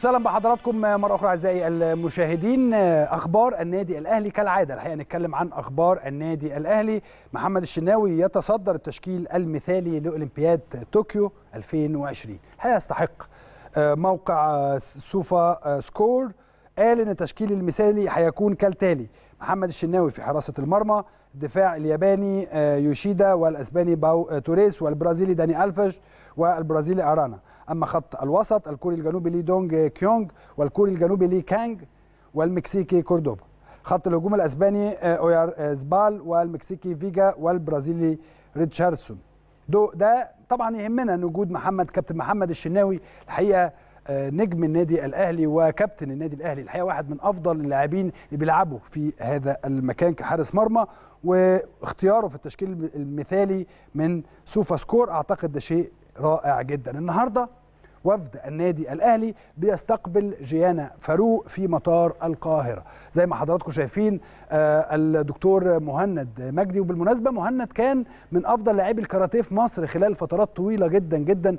وسهلا بحضراتكم مره اخرى اعزائي المشاهدين اخبار النادي الاهلي كالعاده الحقيقه نتكلم عن اخبار النادي الاهلي محمد الشناوي يتصدر التشكيل المثالي لاولمبياد طوكيو 2020 هيستحق آه، موقع آه، سوفا آه، سكور قال ان التشكيل المثالي هيكون كالتالي محمد الشناوي في حراسه المرمى الدفاع الياباني يوشيدا والاسباني باو توريس والبرازيلي داني الفش والبرازيلي ارانا أما خط الوسط الكوري الجنوبي لي دونج كيونج والكوري الجنوبي لي كانج والمكسيكي كوردوبا خط الهجوم الاسباني آه، اويار آه، زبال والمكسيكي فيجا والبرازيلي ريتشاردسون دو ده طبعا يهمنا ان وجود محمد كابتن محمد الشناوي الحقيقه آه، نجم النادي الاهلي وكابتن النادي الاهلي الحقيقه واحد من افضل اللاعبين اللي بيلعبوا في هذا المكان كحارس مرمى واختياره في التشكيل المثالي من سوفا سكور اعتقد ده شيء رائع جدا النهارده وفد النادي الاهلي بيستقبل جيانا فاروق في مطار القاهره زي ما حضراتكم شايفين آه، الدكتور مهند مجدي وبالمناسبه مهند كان من افضل لاعبي الكاراتيه في مصر خلال فترات طويله جدا جدا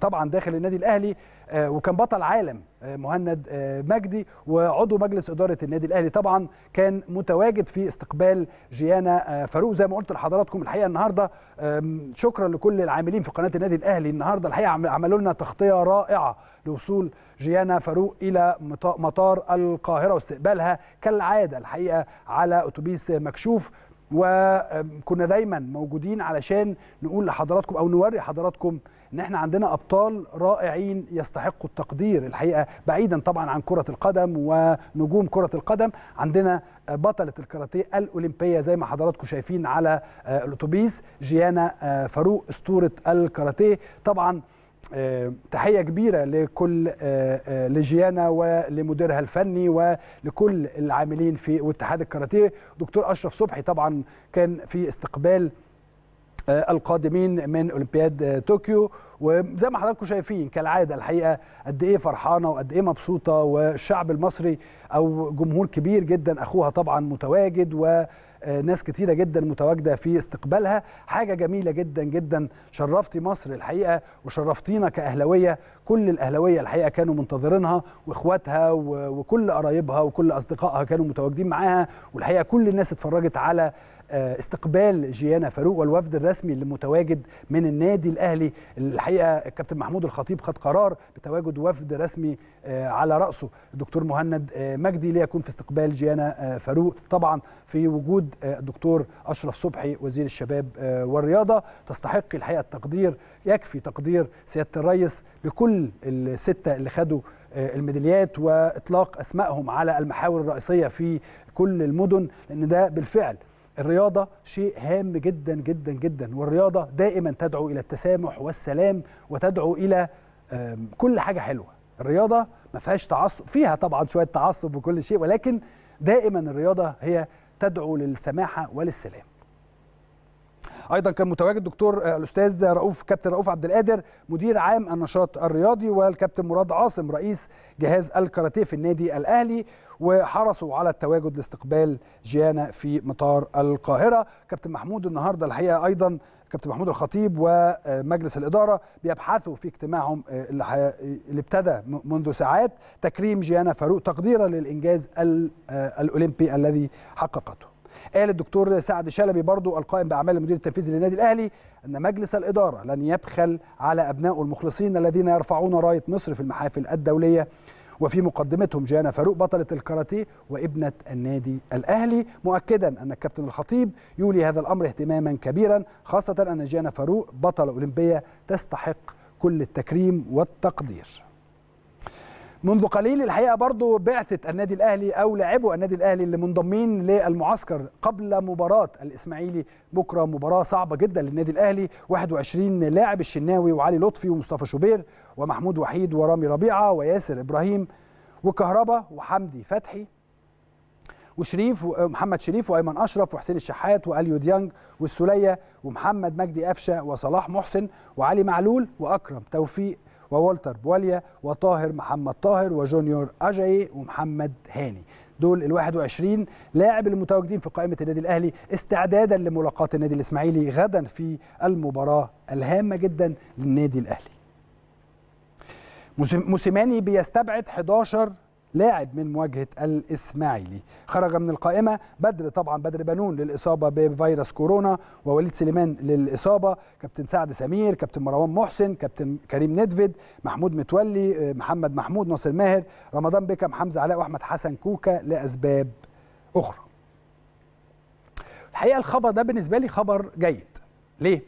طبعا داخل النادي الاهلي آه، وكان بطل عالم آه، مهند آه، مجدي وعضو مجلس اداره النادي الاهلي طبعا كان متواجد في استقبال جيانا فاروق زي ما قلت لحضراتكم الحقيقه النهارده شكرا لكل العاملين في قناه النادي الاهلي النهارده الحقيقه عملوا لنا تغطيه رائعه لوصول جيانا فاروق الى مطار القاهره واستقبالها كالعاده الحقيقه على اتوبيس مكشوف وكنا دايما موجودين علشان نقول لحضراتكم او نوري حضراتكم ان احنا عندنا ابطال رائعين يستحقوا التقدير الحقيقه بعيدا طبعا عن كره القدم ونجوم كره القدم عندنا بطله الكاراتيه الاولمبيه زي ما حضراتكم شايفين على الاتوبيس جيانا آه، فاروق اسطوره الكاراتيه طبعا آه، تحيه كبيره لكل آه، آه، لجيانا ولمديرها الفني ولكل العاملين في واتحاد الكاراتيه دكتور اشرف صبحي طبعا كان في استقبال القادمين من اولمبياد طوكيو وزي ما حضراتكم شايفين كالعاده الحقيقه قد ايه فرحانه وقد ايه مبسوطه والشعب المصري او جمهور كبير جدا اخوها طبعا متواجد و آه، ناس كتيره جدا متواجده في استقبالها حاجه جميله جدا جدا شرفتي مصر الحقيقه وشرفتينا كاهلاويه كل الاهلاويه الحقيقه كانوا منتظرينها واخواتها وكل قرايبها وكل اصدقائها كانوا متواجدين معاها والحقيقه كل الناس اتفرجت على آه، استقبال جيانا فاروق والوفد الرسمي اللي متواجد من النادي الاهلي الحقيقه الكابتن محمود الخطيب خد قرار بتواجد وفد رسمي آه، على راسه الدكتور مهند آه، مجدي ليكون في استقبال جيانا فاروق طبعا في وجود الدكتور اشرف صبحي وزير الشباب والرياضه تستحق الحقيقه التقدير يكفي تقدير سياده الريس لكل السته اللي خدوا الميداليات واطلاق اسمائهم على المحاور الرئيسيه في كل المدن لان ده بالفعل الرياضة شيء هام جدا جدا جدا والرياضة دائما تدعو إلى التسامح والسلام وتدعو إلى كل حاجة حلوة الرياضة ما فيهاش تعصب فيها طبعا شوية تعصب وكل شيء ولكن دائما الرياضة هي تدعو للسماحة وللسلام ايضا كان متواجد دكتور آه، الاستاذ رؤوف كابتن رؤوف عبد القادر مدير عام النشاط الرياضي والكابتن مراد عاصم رئيس جهاز الكاراتيه في النادي الاهلي وحرصوا على التواجد لاستقبال جيانا في مطار القاهره كابتن محمود النهارده الحقيقه ايضا كابتن محمود الخطيب ومجلس الاداره بيبحثوا في اجتماعهم آه، اللي ابتدى منذ ساعات تكريم جيانا فاروق تقديرا للانجاز آه، الاولمبي الذي حققته قال الدكتور سعد شلبي برضو القائم باعمال المدير التنفيذي للنادي الاهلي ان مجلس الاداره لن يبخل على ابنائه المخلصين الذين يرفعون رايه مصر في المحافل الدوليه وفي مقدمتهم جانا فاروق بطلة الكاراتيه وابنة النادي الأهلي مؤكدا أن الكابتن الخطيب يولي هذا الأمر اهتماما كبيرا خاصة أن جانا فاروق بطلة أولمبية تستحق كل التكريم والتقدير منذ قليل الحقيقه برضو بعثه النادي الاهلي او لاعبو النادي الاهلي اللي منضمين للمعسكر قبل مباراه الاسماعيلي بكره مباراه صعبه جدا للنادي الاهلي 21 لاعب الشناوي وعلي لطفي ومصطفى شوبير ومحمود وحيد ورامي ربيعه وياسر ابراهيم وكهربا وحمدي فتحي وشريف ومحمد شريف وايمن اشرف وحسين الشحات واليو ديانج والسوليه ومحمد مجدي قفشه وصلاح محسن وعلي معلول واكرم توفيق وولتر بواليا وطاهر محمد طاهر وجونيور أجاي ومحمد هاني دول ال 21 لاعب المتواجدين في قائمه النادي الاهلي استعدادا لملاقاه النادي الاسماعيلي غدا في المباراه الهامه جدا للنادي الاهلي موسيماني بيستبعد 11 لاعب من مواجهه الاسماعيلي خرج من القائمه بدر طبعا بدر بنون للاصابه بفيروس كورونا ووليد سليمان للاصابه كابتن سعد سمير كابتن مروان محسن كابتن كريم ندفد محمود متولي آه، محمد محمود ناصر ماهر رمضان بكم حمزه علاء واحمد حسن كوكا لاسباب اخرى الحقيقه الخبر ده بالنسبه لي خبر جيد ليه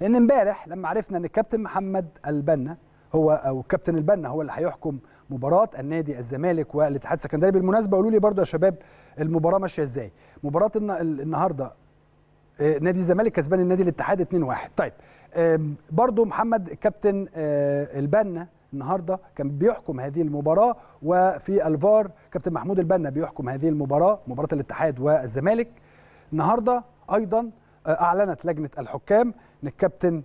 لان امبارح لما عرفنا ان الكابتن محمد البنا هو او كابتن البنا هو اللي هيحكم مباراه النادي الزمالك والاتحاد السكندري بالمناسبه قولوا لي برضو يا شباب المباراه ماشيه ازاي مباراه النهارده آه، نادي الزمالك كسبان النادي الاتحاد 2-1 طيب برضو محمد كابتن آه، البنا النهارده كان بيحكم هذه المباراه وفي الفار كابتن محمود البنا بيحكم هذه المباراه مباراه الاتحاد والزمالك النهارده ايضا آه، اعلنت لجنه الحكام ان الكابتن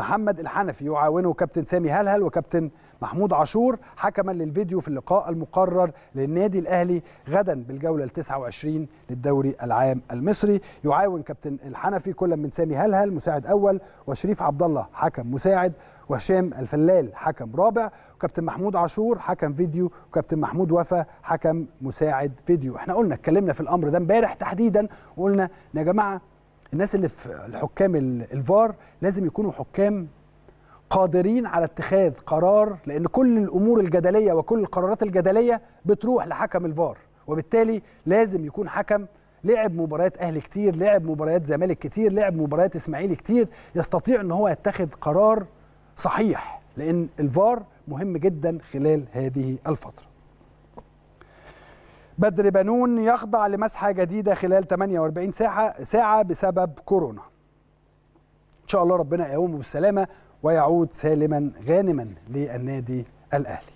محمد الحنفي يعاونه كابتن سامي هلهل وكابتن محمود عاشور حكما للفيديو في اللقاء المقرر للنادي الاهلي غدا بالجوله ال 29 للدوري العام المصري يعاون كابتن الحنفي كل من سامي هلهل مساعد اول وشريف عبد الله حكم مساعد وهشام الفلال حكم رابع وكابتن محمود عاشور حكم فيديو وكابتن محمود وفا حكم مساعد فيديو احنا قلنا اتكلمنا في الامر ده امبارح تحديدا وقلنا يا جماعه الناس اللي في الحكام الفار لازم يكونوا حكام قادرين على اتخاذ قرار لان كل الامور الجدليه وكل القرارات الجدليه بتروح لحكم الفار وبالتالي لازم يكون حكم لعب مباريات اهلي كتير لعب مباريات زمالك كتير لعب مباريات اسماعيلي كتير يستطيع ان هو يتخذ قرار صحيح لان الفار مهم جدا خلال هذه الفتره بدر بنون يخضع لمسحه جديده خلال 48 ساعه ساعه بسبب كورونا ان شاء الله ربنا يقومه بالسلامه ويعود سالما غانما للنادي الاهلي